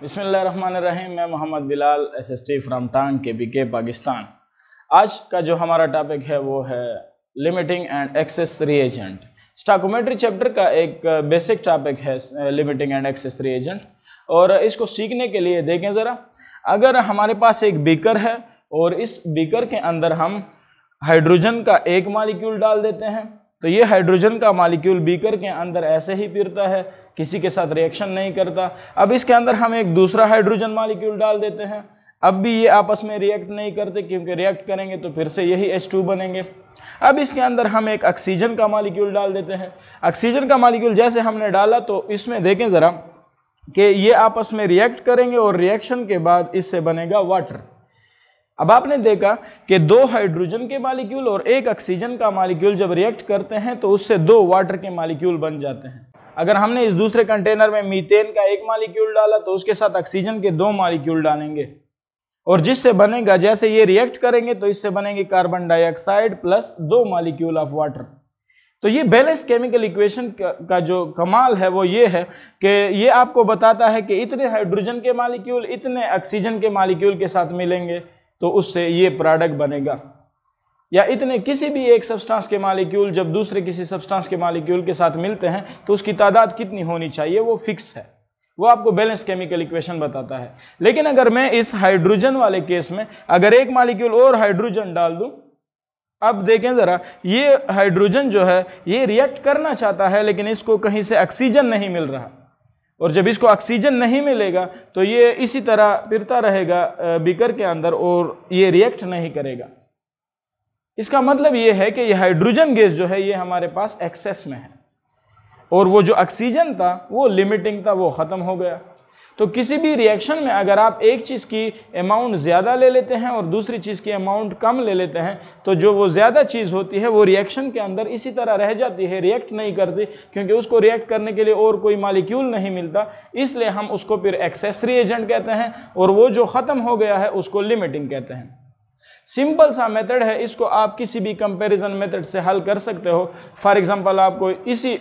बिसमीम मैं Mohammad Bilal S S T from टांग के बी के पाकिस्तान आज का जो हमारा टॉपिक है वो है limiting and excess reagent stoichiometry chapter का एक बेसिक टॉपिक है लिमिटिंग एंड एक्सेस रिएजेंट और इसको सीखने के लिए देखें ज़रा अगर हमारे पास एक बीकर है और इस बीकर के अंदर हम हाइड्रोजन का एक मालिक्यूल डाल देते हैं तो ये हाइड्रोजन का मालिक्यूल बीकर के अंदर ऐसे ही पिरता है किसी के साथ रिएक्शन नहीं करता अब इसके अंदर हम एक दूसरा हाइड्रोजन मालिक्यूल डाल देते हैं अब भी ये आपस में रिएक्ट नहीं करते क्योंकि रिएक्ट करेंगे तो फिर से यही H2 बनेंगे अब इसके अंदर हम एक ऑक्सीजन का मालिक्यूल डाल देते हैं ऑक्सीजन का मालिक्यूल जैसे हमने डाला तो इसमें देखें ज़रा कि ये आपस में रिएक्ट करेंगे और रिएक्शन के बाद इससे बनेगा वाटर अब आपने देखा कि दो हाइड्रोजन के मालिक्यूल और एक ऑक्सीजन का मालिक्यूल जब रिएक्ट करते हैं तो उससे दो वाटर के मालिक्यूल बन जाते हैं अगर हमने इस दूसरे कंटेनर में मीथेन का एक मालिक्यूल डाला तो उसके साथ ऑक्सीजन के दो मालिक्यूल डालेंगे और जिससे बनेगा जैसे ये रिएक्ट करेंगे तो इससे बनेंगे कार्बन डाइऑक्साइड प्लस दो मालिक्यूल ऑफ वाटर तो ये बैलेंस केमिकल इक्वेशन का जो कमाल है वो ये है कि ये आपको बताता है कि इतने हाइड्रोजन के मालिक्यूल इतने ऑक्सीजन के मालिक्यूल के साथ मिलेंगे तो उससे ये प्रोडक्ट बनेगा या इतने किसी भी एक सब्सटेंस के मालिक्यूल जब दूसरे किसी सब्सटेंस के मालिक्यूल के साथ मिलते हैं तो उसकी तादाद कितनी होनी चाहिए वो फिक्स है वो आपको बैलेंस केमिकल इक्वेशन बताता है लेकिन अगर मैं इस हाइड्रोजन वाले केस में अगर एक मालिक्यूल और हाइड्रोजन डाल दूँ अब देखें ज़रा ये हाइड्रोजन जो है ये रिएक्ट करना चाहता है लेकिन इसको कहीं से ऑक्सीजन नहीं मिल रहा और जब इसको ऑक्सीजन नहीं मिलेगा तो ये इसी तरह फिरता रहेगा बीकर के अंदर और ये रिएक्ट नहीं करेगा इसका मतलब ये है कि ये हाइड्रोजन गैस जो है ये हमारे पास एक्सेस में है और वो जो ऑक्सीजन था वो लिमिटिंग था वो ख़त्म हो गया तो किसी भी रिएक्शन में अगर आप एक चीज़ की अमाउंट ज़्यादा ले लेते हैं और दूसरी चीज़ की अमाउंट कम ले लेते हैं तो जो वो ज़्यादा चीज़ होती है वो रिएक्शन के अंदर इसी तरह रह जाती है रिएक्ट नहीं करती क्योंकि उसको रिएक्ट करने के लिए और कोई मालिक्यूल नहीं मिलता इसलिए हम उसको फिर एक्सेसरी एजेंट कहते हैं और वो जो ख़त्म हो गया है उसको लिमिटिंग कहते हैं सिंपल सा मेथड है इसको आप किसी भी कंपैरिजन मेथड से हल कर सकते हो फॉर एग्जांपल आपको इसी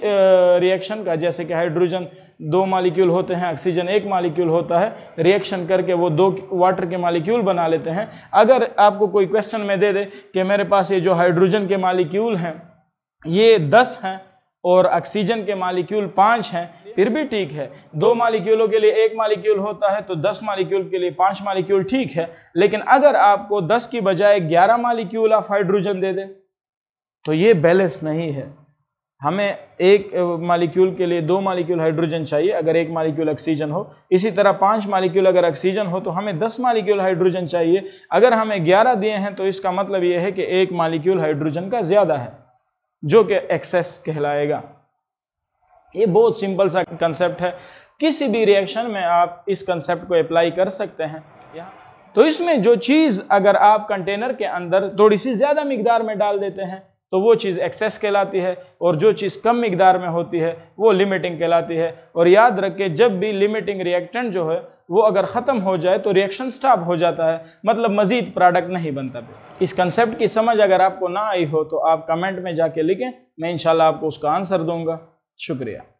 रिएक्शन का जैसे कि हाइड्रोजन दो मालिक्यूल होते हैं ऑक्सीजन एक मालिक्यूल होता है रिएक्शन करके वो दो वाटर के मालिक्यूल बना लेते हैं अगर आपको कोई क्वेश्चन में दे दे कि मेरे पास ये जो हाइड्रोजन के मालिक्यूल हैं ये दस हैं और ऑक्सीजन के मालिक्यूल पाँच हैं फिर भी ठीक है दो मालिक्यूलों के लिए एक मालिक्यूल होता है तो दस मालिक्यूल के लिए पांच मालिक्यूल ठीक है लेकिन अगर आपको दस की बजाय ग्यारह मालिक्यूल ऑफ हाइड्रोजन दे दे तो ये बैलेंस नहीं है हमें एक मालिक्यूल के लिए दो मालिक्यूल हाइड्रोजन चाहिए अगर एक मालिक्यूल ऑक्सीजन हो इसी तरह पांच मालिक्यूल अगर ऑक्सीजन हो तो हमें दस मालिक्यूल हाइड्रोजन चाहिए अगर हमें ग्यारह दिए हैं तो इसका मतलब यह है कि एक मालिक्यूल हाइड्रोजन का ज़्यादा है जो कि एक्सेस कहलाएगा ये बहुत सिंपल सा कंसेप्ट है किसी भी रिएक्शन में आप इस कंसेप्ट को अप्लाई कर सकते हैं यहाँ तो इसमें जो चीज़ अगर आप कंटेनर के अंदर थोड़ी सी ज़्यादा मिकदार में डाल देते हैं तो वो चीज़ एक्सेस कहलाती है और जो चीज़ कम मकदार में होती है वो लिमिटिंग कहलाती है और याद रखें जब भी लिमिटिंग रिएक्टेंट जो है वो अगर ख़त्म हो जाए तो रिएक्शन स्टॉप हो जाता है मतलब मज़ीद प्रोडक्ट नहीं बनता इस कंसेप्ट की समझ अगर आपको ना आई हो तो आप कमेंट में जाके लिखें मैं इन आपको उसका आंसर दूंगा शुक्रिया